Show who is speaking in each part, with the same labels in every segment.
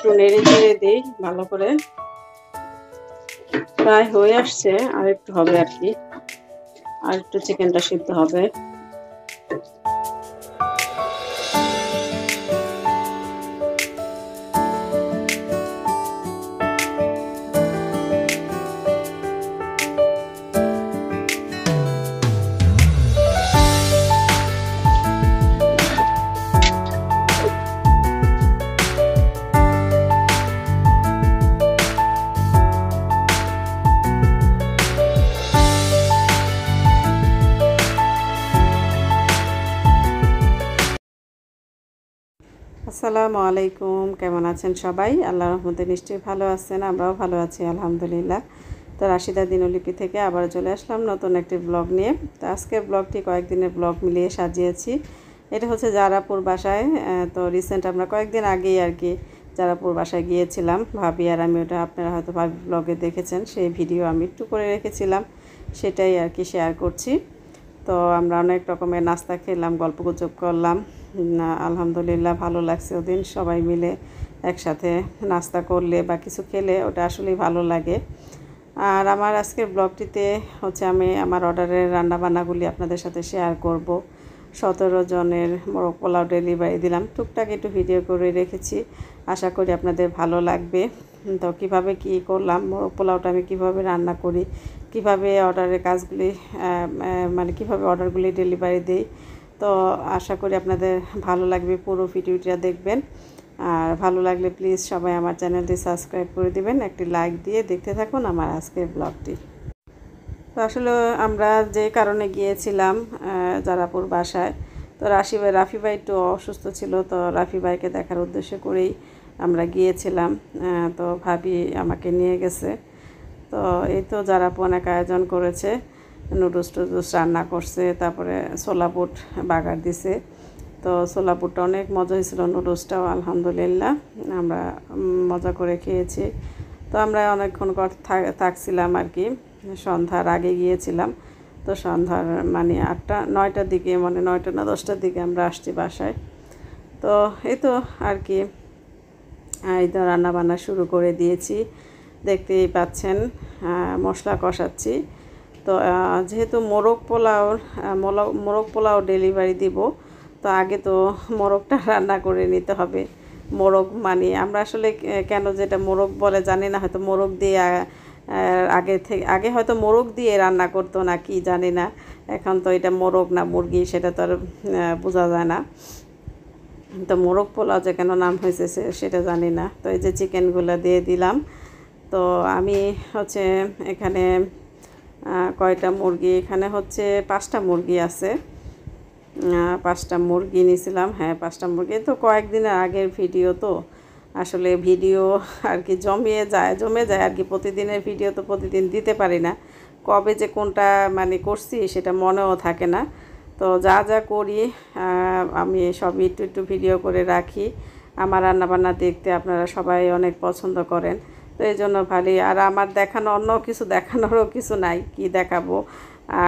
Speaker 1: একটু নেড়ে চেড়ে দিই ভালো করে প্রায় হয়ে আসছে আর একটু হবে আর কি আর একটু চিকেনটা সিদ্ধ হবে আসসালামু আলাইকুম কেমন আছেন সবাই আল্লাহ রহমতে নিশ্চয়ই ভালো আছেন আমরাও ভালো আছি আলহামদুলিল্লাহ তো রাশিদা দিনলিপি থেকে আবার চলে আসলাম নতুন একটি ব্লগ নিয়ে তো আজকের ব্লগটি কয়েকদিনের ব্লগ মিলিয়ে সাজিয়েছি এটা হচ্ছে জারাপুর বাসায় তো রিসেন্ট আমরা কয়েকদিন আগেই আর কি জারাপুর বাসায় গিয়েছিলাম ভাবি আর আমি ওটা আপনারা হয়তো ভাবি ব্লগে দেখেছেন সেই ভিডিও আমি একটু করে রেখেছিলাম সেটাই আর কি শেয়ার করছি তো আমরা অনেক রকমের নাস্তা খেলাম গল্পগুজব করলাম না আলহামদুলিল্লাহ ভালো লাগছে ওদিন সবাই মিলে একসাথে নাস্তা করলে বা কিছু খেলে ওটা আসলেই ভালো লাগে আর আমার আজকের ব্লগটিতে হচ্ছে আমি আমার অর্ডারের রান্নাবান্নাগুলি আপনাদের সাথে শেয়ার করব সতেরো জনের মোরগ পোলাও ডেলিভারি দিলাম টুকটাক একটু ভিডিও করে রেখেছি আশা করি আপনাদের ভালো লাগবে তো কিভাবে কি করলাম মোরগ পোলাওটা আমি কিভাবে রান্না করি কিভাবে অর্ডারের কাজগুলি মানে কিভাবে অর্ডারগুলি ডেলিভারি দিই তো আশা করি আপনাদের ভালো লাগবে পুরো ভিডিওটা দেখবেন আর ভালো লাগলে প্লিজ সবাই আমার চ্যানেলটি সাবস্ক্রাইব করে দিবেন একটি লাইক দিয়ে দেখতে থাকুন আমার আজকের ব্লগটি তো আসলে আমরা যে কারণে গিয়েছিলাম জারাপুর বাসায় তো রাশি ভাই রাফি ভাই একটু অসুস্থ ছিল তো রাফি ভাইকে দেখার উদ্দেশ্য করেই আমরা গিয়েছিলাম তো ভাবি আমাকে নিয়ে গেছে তো এই তো জারাপন অনেক আয়োজন করেছে নুডলস টুডলস রান্না করছে তারপরে সোলাপুট বাগার দিছে তো সোলাপুরটা অনেক মজা হয়েছিল নুডলসটাও আলহামদুলিল্লাহ আমরা মজা করে খেয়েছি তো আমরা অনেকক্ষণ থাকছিলাম আর কি সন্ধ্যার আগে গিয়েছিলাম তো সন্ধ্যার মানে আটটা নয়টার দিকে মানে নয়টা না দশটার দিকে আমরা আসছি বাসায় তো এই তো আর কি এই তো রান্নাবান্না শুরু করে দিয়েছি দেখতেই পাচ্ছেন মশলা কষাচ্ছি তো যেহেতু মোরগ পোলাও মোরগ পোলাও ডেলিভারি দিব তো আগে তো মোরগটা রান্না করে নিতে হবে মোরগ মানে আমরা আসলে কেন যেটা মোরগ বলে জানি না হয়তো মোরগ দিয়ে আগে থেকে আগে হয়তো মোরগ দিয়ে রান্না করতো না কি জানি না এখন তো এটা মোরগ না মুরগি সেটা তো আর বোঝা যায় না তো মোরগ পোলাও যে কেন নাম হয়েছে সেটা জানি না তো এই যে চিকেনগুলো দিয়ে দিলাম তো আমি হচ্ছে এখানে কয়টা মুরগি এখানে হচ্ছে পাঁচটা মুরগি আছে পাঁচটা মুরগি নিয়েছিলাম হ্যাঁ পাঁচটা মুরগি তো কয়েকদিন আগের ভিডিও তো আসলে ভিডিও আর কি জমিয়ে যায় জমে যায় আর কি প্রতিদিনের ভিডিও তো প্রতিদিন দিতে পারি না কবে যে কোনটা মানে করছি সেটা মনেও থাকে না তো যা যা করি আমি সবই একটু একটু ভিডিও করে রাখি আমার রান্নাবান্না দেখতে আপনারা সবাই অনেক পছন্দ করেন তো এই জন্য ভালোই আর আমার দেখানো অন্য কিছু দেখানোরও কিছু নাই কি দেখাবো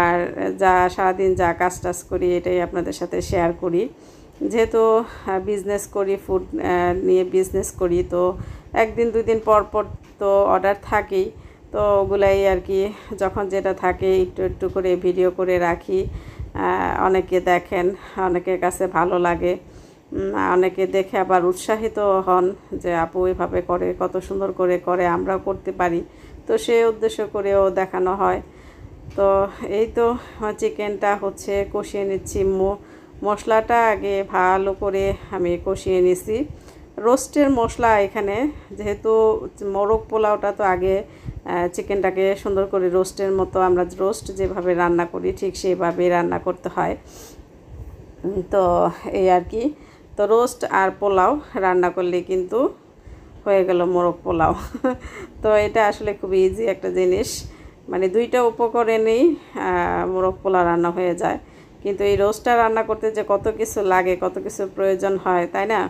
Speaker 1: আর যা সারাদিন যা কাজ টাজ করি এটাই আপনাদের সাথে শেয়ার করি যেহেতু বিজনেস করি ফুড নিয়ে বিজনেস করি তো একদিন দুই দিন পর পর তো অর্ডার থাকেই তো ওগুলাই আর কি যখন যেটা থাকে একটু একটু করে ভিডিও করে রাখি অনেকে দেখেন অনেকের কাছে ভালো লাগে অনেকে দেখে আবার উৎসাহিত হন যে আপু এভাবে করে কত সুন্দর করে করে আমরাও করতে পারি তো সে উদ্দেশ্য করেও দেখানো হয় তো এই তো চিকেনটা হচ্ছে কষিয়ে নিচ্ছি মশলাটা আগে ভালো করে আমি কষিয়ে নিছি রোস্টের মশলা এখানে যেহেতু মোরগ পোলাওটা তো আগে চিকেনটাকে সুন্দর করে রোস্টের মতো আমরা রোস্ট যেভাবে রান্না করি ঠিক সেইভাবে রান্না করতে হয় তো এই আর কি তো রোস্ট আর পোলাও রান্না করলে কিন্তু হয়ে গেল মোরগ পোলাও তো এটা আসলে খুব ইজি একটা জিনিস মানে দুইটা উপকরণেই মোরগ পোলাও রান্না হয়ে যায় কিন্তু এই রোস্টটা রান্না করতে যে কত কিছু লাগে কত কিছু প্রয়োজন হয় তাই না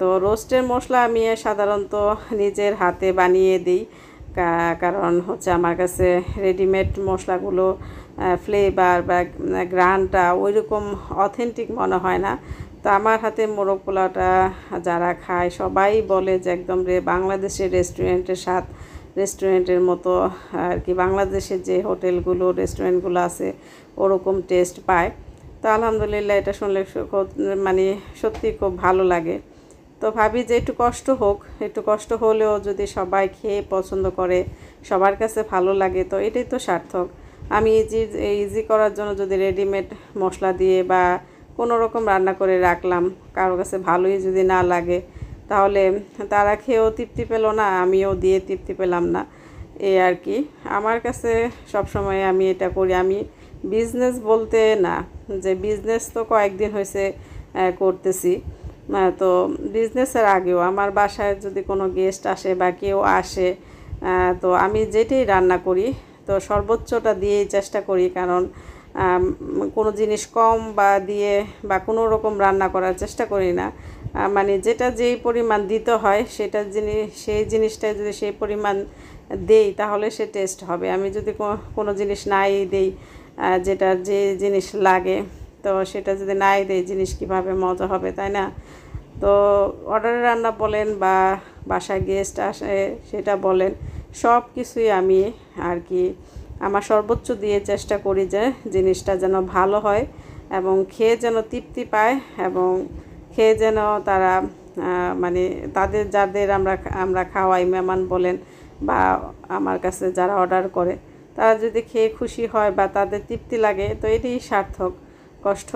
Speaker 1: তো রোস্টের মশলা আমি সাধারণত নিজের হাতে বানিয়ে দিই কারণ হচ্ছে আমার কাছে রেডিমেড মশলাগুলো ফ্লেভার বা গ্রানটা ওই রকম অথেন্টিক মনে হয় না তো আমার হাতে মোরগ পোলাওটা যারা খায় সবাই বলে যে একদম রে বাংলাদেশের রেস্টুরেন্টের স্বাদ রেস্টুরেন্টের মতো আর কি বাংলাদেশের যে হোটেলগুলো রেস্টুরেন্টগুলো আছে ওরকম টেস্ট পায় তো আলহামদুলিল্লাহ এটা শুনলে মানে সত্যি খুব ভালো লাগে তো ভাবি যে একটু কষ্ট হোক একটু কষ্ট হলেও যদি সবাই খেয়ে পছন্দ করে সবার কাছে ভালো লাগে তো এটাই তো সার্থক আমি ইজি ইজি করার জন্য যদি রেডিমেড মশলা দিয়ে বা কোনো রকম রান্না করে রাখলাম কারো কাছে ভালোই যদি না লাগে তাহলে তারা খেয়েও তৃপ্তি পেল না আমিও দিয়ে তৃপ্তি পেলাম না এই আর কি আমার কাছে সবসময় আমি এটা করি আমি বিজনেস বলতে না যে বিজনেস তো কয়েকদিন হয়েছে করতেছি তো বিজনেসের আগেও আমার বাসায় যদি কোনো গেস্ট আসে বা কেউ আসে তো আমি যেটাই রান্না করি তো সর্বোচ্চটা দিয়েই চেষ্টা করি কারণ কোনো জিনিস কম বা দিয়ে বা কোনো রকম রান্না করার চেষ্টা করি না মানে যেটা যেই পরিমাণ দিতে হয় সেটা জিনিস সেই জিনিসটা যদি সেই পরিমাণ দেই তাহলে সে টেস্ট হবে আমি যদি কোনো জিনিস নাই দেই যেটা যে জিনিস লাগে তো সেটা যদি নাই দেই জিনিস কিভাবে মজা হবে তাই না তো অর্ডারে রান্না বলেন বা বাসায় গেস্ট আসে সেটা বলেন সব কিছুই আমি আর কি আমার সর্বোচ্চ দিয়ে চেষ্টা করি যে জিনিসটা যেন ভালো হয় এবং খেয়ে যেন তৃপ্তি পায় এবং খেয়ে যেন তারা মানে তাদের যাদের আমরা আমরা খাওয়াই মেহমান বলেন বা আমার কাছে যারা অর্ডার করে তারা যদি খেয়ে খুশি হয় বা তাদের তৃপ্তি লাগে তো এটাই সার্থক কষ্ট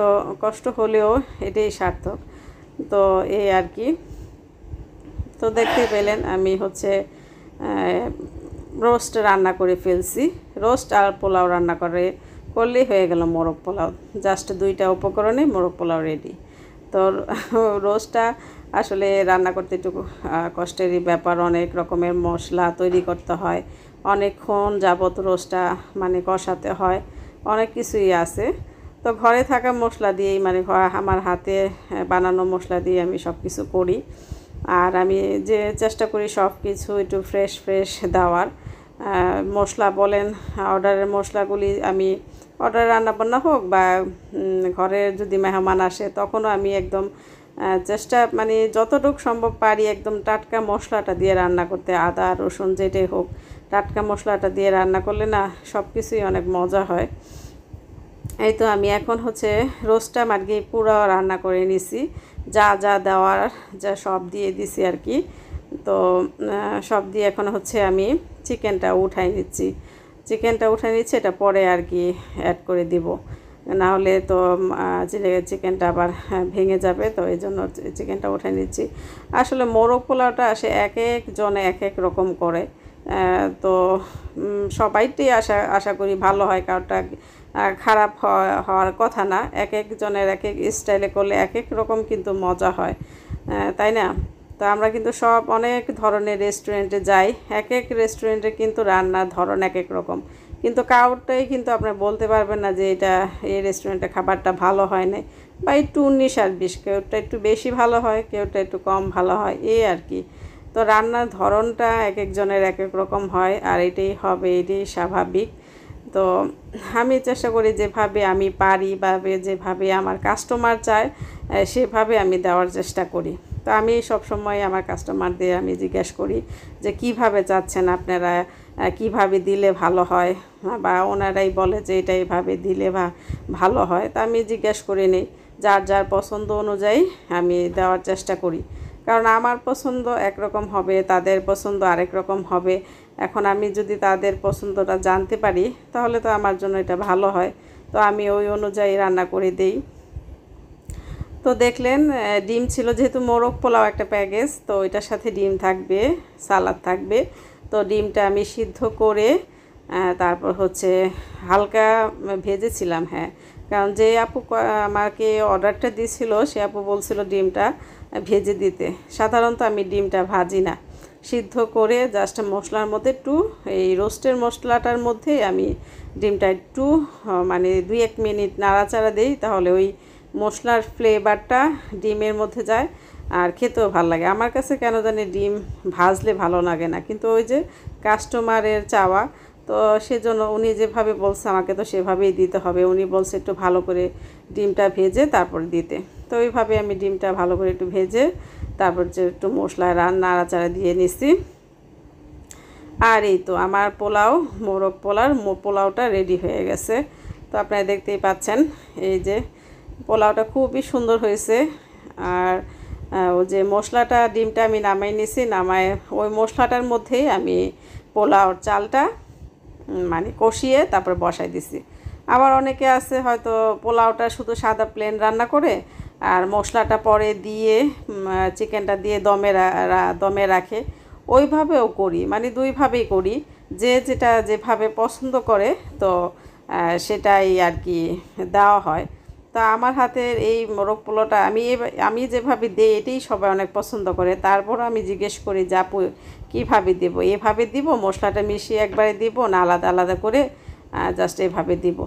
Speaker 1: কষ্ট হলেও এটাই সার্থক তো এই আর কি তো দেখতে পেলেন আমি হচ্ছে রোস্ট রান্না করে ফেলছি রোস্ট আর পোলাও রান্না করে করলেই হয়ে গেল মোরগ পোলাও জাস্ট দুইটা উপকরণে মোরগ পোলাও রেডি তো রোস্টটা আসলে রান্না করতে একটু কষ্টেরই ব্যাপার অনেক রকমের মশলা তৈরি করতে হয় অনেকক্ষণ যাবত রোস্টটা মানে কষাতে হয় অনেক কিছুই আছে তো ঘরে থাকা মশলা দিয়েই মানে আমার হাতে বানানো মশলা দিয়ে আমি সব কিছু করি আর আমি যে চেষ্টা করি সব কিছু একটু ফ্রেশ ফ্রেশ দেওয়ার মশলা বলেন অর্ডারের মশলাগুলি আমি অর্ডারে রান্নাবান্না হোক বা ঘরে যদি মেহমান আসে তখনও আমি একদম চেষ্টা মানে যতটুকু সম্ভব পারি একদম টাটকা মশলাটা দিয়ে রান্না করতে আদা রসুন যেটাই হোক টাটকা মশলাটা দিয়ে রান্না করলে না সব কিছুই অনেক মজা হয় এই তো আমি এখন হচ্ছে রোস্টটা আর কি পুরো রান্না করে নিছি যা যা দেওয়ার যা সব দিয়ে দিছি আর কি তো সব দিয়ে এখন হচ্ছে আমি চিকেনটা উঠাই নিচ্ছি চিকেনটা উঠাই নিচ্ছি এটা পরে আর কি অ্যাড করে দিব না হলে তো চিকেনটা আবার হ্যাঁ, ভেঙে যাবে তো এই জন্য চিকেনটা উঠাই নিচ্ছি আসলে মোরগ পোলাওটা আসে এক এক জনে এক এক রকম করে তো সবাইটাই আশা আশা করি ভালো হয় কারোটা খারাপ হওয়ার কথা না এক একজনের এক এক স্টাইলে করলে এক এক রকম কিন্তু মজা হয় তাই না তো আমরা কিন্তু সব অনেক ধরনের রেস্টুরেন্টে যাই এক এক রেস্টুরেন্টে কিন্তু রান্নার ধরন এক এক রকম কিন্তু কাউটাই কিন্তু আপনি বলতে পারবেন না যে এটা এই রেস্টুরেন্টে খাবারটা ভালো হয় না বা একটু উনিশ আর বিশ কেউটা একটু বেশি ভালো হয় কেউটা একটু কম ভালো হয় এই আর কি তো রান্নার ধরনটা এক একজনের এক এক রকম হয় আর এটাই হবে এটাই স্বাভাবিক তো আমি চেষ্টা করি যেভাবে আমি পারি বা যেভাবে আমার কাস্টমার চায় সেভাবে আমি দেওয়ার চেষ্টা করি তো আমি সব সময় আমার কাস্টমারদের আমি জিজ্ঞেস করি যে কিভাবে যাচ্ছেন আপনারা কিভাবে দিলে ভালো হয় বা ওনারাই বলে যে এটা এভাবে দিলে বা ভালো হয় তা আমি জিজ্ঞেস করে নিই যার যার পছন্দ অনুযায়ী আমি দেওয়ার চেষ্টা করি কারণ আমার পছন্দ একরকম হবে তাদের পছন্দ আরেক রকম হবে এখন আমি যদি তাদের পছন্দটা জানতে পারি তাহলে তো আমার জন্য এটা ভালো হয় তো আমি ওই অনুযায়ী রান্না করে দিই তো দেখলেন ডিম ছিল যেহেতু মোরগ পোলাও একটা প্যাকেজ তো এটার সাথে ডিম থাকবে সালাদ থাকবে তো ডিমটা আমি সিদ্ধ করে তারপর হচ্ছে হালকা ভেজেছিলাম হ্যাঁ কারণ যে আপু আমাকে অর্ডারটা দিছিল সে আপু বলছিল ডিমটা ভেজে দিতে সাধারণত আমি ডিমটা ভাজি না সিদ্ধ করে জাস্ট মশলার মধ্যে একটু এই রোস্টের মশলাটার মধ্যে আমি ডিমটা একটু মানে দুই এক মিনিট নাড়াচাড়া দিই তাহলে ওই মশলার ফ্লেভারটা ডিমের মধ্যে যায় আর খেতেও ভালো লাগে আমার কাছে কেন জানি ডিম ভাজলে ভালো লাগে না কিন্তু ওই যে কাস্টমারের চাওয়া তো সেজন্য উনি যেভাবে বলছে আমাকে তো সেভাবেই দিতে হবে উনি বলছে একটু ভালো করে ডিমটা ভেজে তারপর দিতে তো ওইভাবে আমি ডিমটা ভালো করে একটু ভেজে তারপর যে একটু মশলা রান নাড়াচাড়া দিয়ে নিছি আর এই তো আমার পোলাও মোরগ পোলার পোলাওটা রেডি হয়ে গেছে তো আপনারা দেখতেই পাচ্ছেন এই যে পোলাওটা খুবই সুন্দর হয়েছে আর ও যে মশলাটা ডিমটা আমি নামাই নিছি নামায় ওই মশলাটার মধ্যেই আমি পোলাওর চালটা মানে কষিয়ে তারপর বসাই দিছি আবার অনেকে আছে হয়তো পোলাওটা শুধু সাদা প্লেন রান্না করে আর মশলাটা পরে দিয়ে চিকেনটা দিয়ে দমে দমে রাখে ওইভাবেও করি মানে দুইভাবেই করি যে যেটা যেভাবে পছন্দ করে তো সেটাই আর কি দেওয়া হয় তা আমার হাতের এই মোরগ পোলোটা আমি আমি যেভাবে দিই এটাই সবাই অনেক পছন্দ করে তারপর আমি জিজ্ঞেস করি যা কীভাবে দেব এভাবে দিব মশলাটা মিশিয়ে একবারে দিব না আলাদা আলাদা করে জাস্ট এভাবে দিব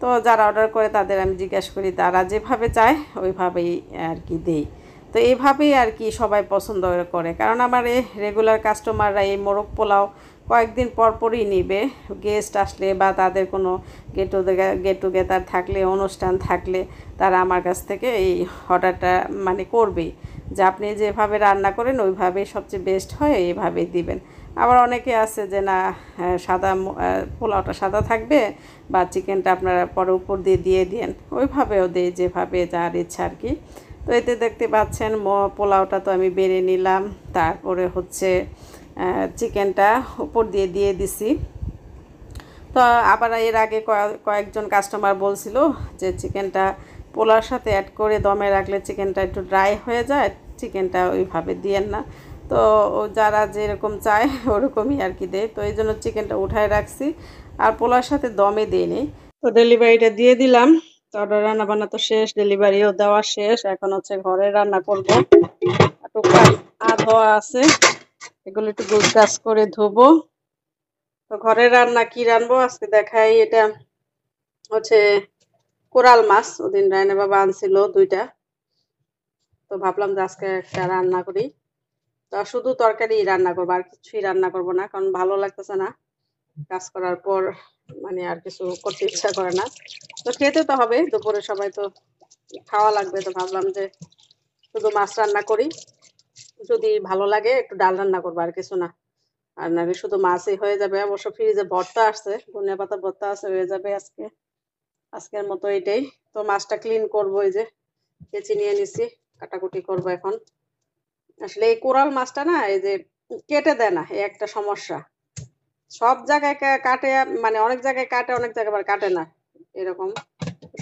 Speaker 1: তো যারা অর্ডার করে তাদের আমি জিজ্ঞেস করি তারা যেভাবে চায় ওইভাবেই আর কি দেই তো এইভাবেই আর কি সবাই পছন্দ করে কারণ আমার এই রেগুলার কাস্টমাররা এই মোরগ পোলাও কয়েকদিন পরপরই নিবে গেস্ট আসলে বা তাদের কোনো গেট টু গেট টুগেদার থাকলে অনুষ্ঠান থাকলে তারা আমার কাছ থেকে এই অর্ডারটা মানে করবেই যে আপনি যেভাবে রান্না করেন ওইভাবেই সবচেয়ে বেস্ট হয় এইভাবেই দিবেন আবার অনেকে আছে যে না সাদা পোলাওটা সাদা থাকবে বা চিকেনটা আপনারা পরে উপর দিয়ে দিয়ে দেন ওইভাবেও দেয় যেভাবে যার ইচ্ছা আর কি তো এতে দেখতে পাচ্ছেন পোলাওটা তো আমি বেড়ে নিলাম তারপরে হচ্ছে চিকেনটা উপর দিয়ে দিয়ে দিছি তো আবার এর আগে কয়েকজন কাস্টমার বলছিল যে চিকেনটা পোলার সাথে অ্যাড করে দমে রাখলে চিকেনটা একটু ড্রাই হয়ে যায় চিকেনটা ওইভাবে দিয়েন না তো যারা যেরকম চায় ওরকমই আর কি দেয় তো এই জন্য চিকেনটা উঠায় রাখছি আর পোলার সাথে দমে দিয়ে নিই তো ডেলিভারিটা দিয়ে দিলাম তো রান্না বান্না তো শেষ ডেলিভারিও দেওয়া শেষ এখন হচ্ছে ঘরে রান্না করবো আধ আধোয়া আছে এগুলো একটু গোছ গাছ করে ধোবো তো ঘরে রান্না কি রানবো আজকে দেখাই এটা হচ্ছে কোরাল মাছ ওদিন রায়না বাবা আনছিল দুইটা তো ভাবলাম যে আজকে একটা রান্না করি তো শুধু তরকারি রান্না করবো আর কিছুই রান্না করব না কারণ ভালো লাগতেছে না কাজ করার পর মানে আর কিছু করতে ইচ্ছা করে না তো খেতে তো হবে দুপুরে সবাই তো খাওয়া লাগবে তো ভাবলাম যে শুধু মাছ রান্না করি যদি ভালো লাগে একটু ডাল রান্না করবো আর কিছু না আর নাকি শুধু মাছই হয়ে যাবে অবশ্য ফ্রিজে ভর্তা আসছে ধনিয়া পাতা ভর্তা আছে হয়ে যাবে আজকে আজকের মতো এটাই তো মাছটা ক্লিন করবো এই যে কেচি নিয়ে নিছি কাটাকুটি করব এখন আসলে এই কোরাল মাছটা না এই যে কেটে দেয় না এই একটা সমস্যা সব জায়গায় কাটে মানে অনেক জায়গায় কাটে অনেক জায়গায় আবার কাটে না এরকম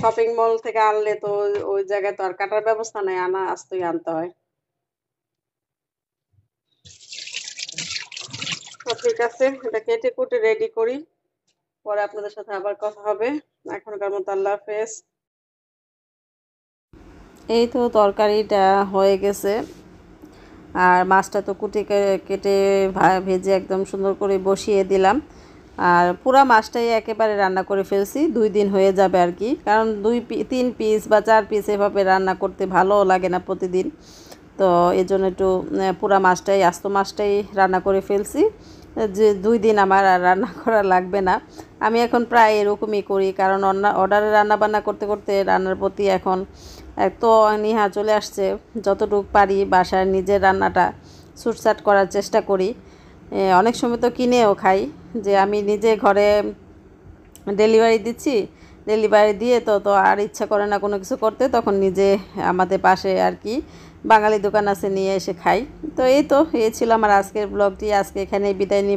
Speaker 1: শপিং মল থেকে আনলে তো ওই জায়গায় তো আর কাটার ব্যবস্থা নাই আনা আসতেই আনতে হয় আচ্ছা, ঠিক আছে এটা কেটে কুটে রেডি করি পরে আপনাদের সাথে আবার কথা হবে এখনকার মতো আল্লাহ হাফেজ এই তো তরকারিটা হয়ে গেছে আর মাছটা তো কুটে কেটে ভেজে একদম সুন্দর করে বসিয়ে দিলাম আর পুরা মাছটাই একেবারে রান্না করে ফেলছি দুই দিন হয়ে যাবে আর কি কারণ দুই তিন পিস বা চার পিস এভাবে রান্না করতে ভালো লাগে না প্রতিদিন তো এজন্য একটু পুরা মাছটাই আস্ত মাছটাই রান্না করে ফেলছি যে দুই দিন আমার আর রান্না করা লাগবে না আমি এখন প্রায় এরকমই করি কারণ অর্ডারে রান্না বান্না করতে করতে রান্নার প্রতি এখন এত নিহা চলে আসছে যতটুক পারি বাসার নিজের রান্নাটা সুটসাট করার চেষ্টা করি অনেক সময় তো কিনেও খাই যে আমি নিজে ঘরে ডেলিভারি দিচ্ছি ডেলিভারি দিয়ে তো তো আর ইচ্ছা করে না কোনো কিছু করতে তখন নিজে আমাদের পাশে আর কি বাঙালি দোকান আছে নিয়ে এসে খাই তো এই তো এ ছিল আমার আজকের ব্লগটি আজকে এখানে বিদায় নিব